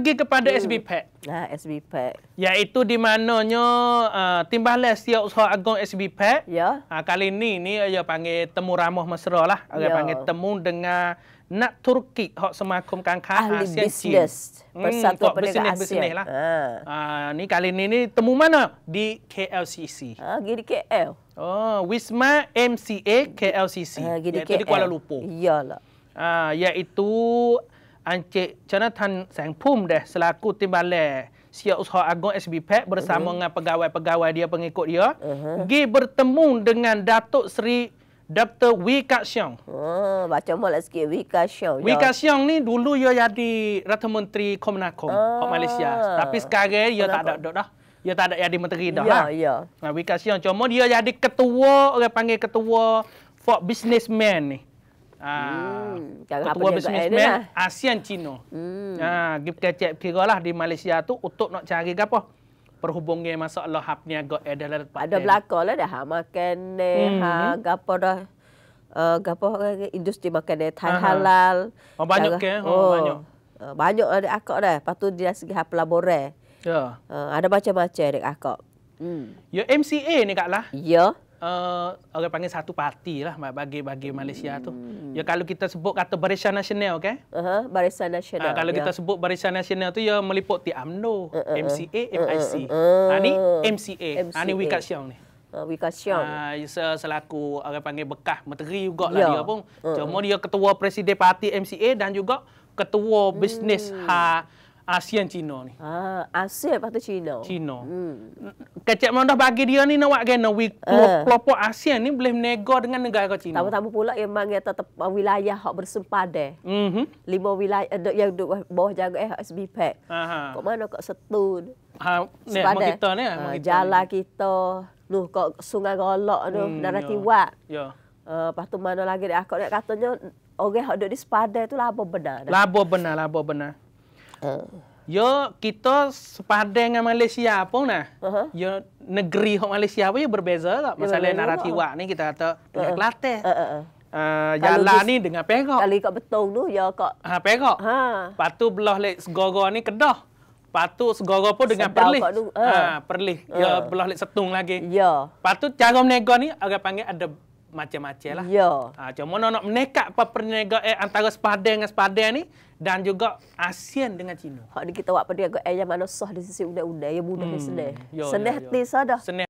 pergi kepada hmm. SB Pack. E ha, nah, SB Pack. E iaitu di mananya uh, timbalan setiap usaha agung SB e Ya. Yeah. Ha, uh, kali ini ni dia panggil temu ramah mesra lah. Dia yeah. panggil temu dengan nak Turki hok semakum kang kah Ahli Asia bisnes. Bersatu hmm, Perniagaan Asia. Bisnis lah. Uh. Uh, ni kali ini ni temu mana? Di KLCC. Ah, uh, di KL. Oh, Wisma MCA KLCC. Uh, di di Kuala Lumpur. Iyalah. Ah, uh, iaitu Encik Chanathan Sang Pum dah selaku timbal le Sia Usha Agong SBP e bersama uh-huh. dengan pegawai-pegawai dia pengikut dia uh-huh. gi bertemu dengan Datuk Seri Dr. Wee Ka Siong. Oh, baca mulai sikit Wee Ka Siong. Wee Ka Siong ni dulu dia jadi Rata Menteri Komunakom oh. Ah. Malaysia. Tapi sekarang dia Komenakom. tak ada dok dah. Dia tak ada jadi menteri dah. Ya, ha? ya. Nah, Wee Ka Siong cuma dia jadi ketua, orang panggil ketua for businessman ni. Ah. Hmm. Ketua bisnesmen ASEAN Cina. Hmm. Ah, kita cek kira lah di Malaysia tu untuk nak cari gapo perhubungnya masalah hap ni agak ada lah. Ada belakang lah dah. Ha, makan ni, ha, hmm. ha, gapa dah. Uh, eh, gapa industri makanan ni, thai halal. Oh, banyak ke? Oh, oh banyak. Uh, banyak ada lah akak dah. Lepas dia segi hap labore. Ya. Uh, ada macam-macam dek akak. Hmm. Ya, MCA ni kak lah. Ya uh, orang panggil satu parti lah bagi bagi Malaysia hmm. tu. Ya kalau kita sebut kata Barisan Nasional okay? Uh-huh, Barisan Nasional. Uh, kalau ya. kita sebut Barisan Nasional tu ya meliputi AMNO, uh-uh. Eh, eh, MCA, MIC. Uh-uh. Uh-uh. MCA. Ah, MCA. Ha ni Wika Siang ah, ni. Uh, Wika Siang. Ha uh, selaku orang panggil bekas menteri juga lah yeah. dia pun. Uh-uh. Cuma dia ketua presiden parti MCA dan juga ketua hmm. bisnes ha ASEAN Cina ni. Ah, ASEAN lepas tu Cina. Cina. Hmm. Kecik Mondah bagi dia ni nak buat kena we kelompok uh. Eh. ASEAN ni boleh menego dengan negara Cina. Tapi-tapi pula memang dia tetap wilayah hak bersempadan. Mhm. Mm Lima wilayah eh, yang duduk bawah jaga eh SB Pack. Aha. Kok mana kok setu? Ha, ni mak kita ni, uh, kita jalan kita. Loh, kok Sungai Golok tu, hmm, Darat ya. Tiwat. Ya. Uh, lepas tu mana lagi dia akak ah, katanya orang yang duduk di sepadan tu labo benar. Labo benar, labo benar. Uh. Yo kita sepadan dengan Malaysia pun nah. Uh-huh. Yo negeri hok Malaysia pun yo berbeza tak? Masalah lah. naratiwa ni kita kata dengan uh-huh. Kelantan. Uh-huh. Uh, jalan ni dengan Perak. Kali kat betul tu Yo kak. Ha Perak. Ha. Patu belah lek segoro ni Kedah. Patu segoro pun dengan Sedau Perlis. Uh. Ha Perlis. Uh. belah lek Setung lagi. Ya. Patu cara menego ni agak panggil ada macam-macam lah. Ya. Ha, cuma nak, nak menekat perniagaan eh, antara sepadan dengan sepadan ni dan juga ASEAN dengan China. Hak ni kita buat perniagaan yang mana sah di sisi undang-undang hmm, ya budak ya, hmm. seneh Senang ya. hati dah. Senih.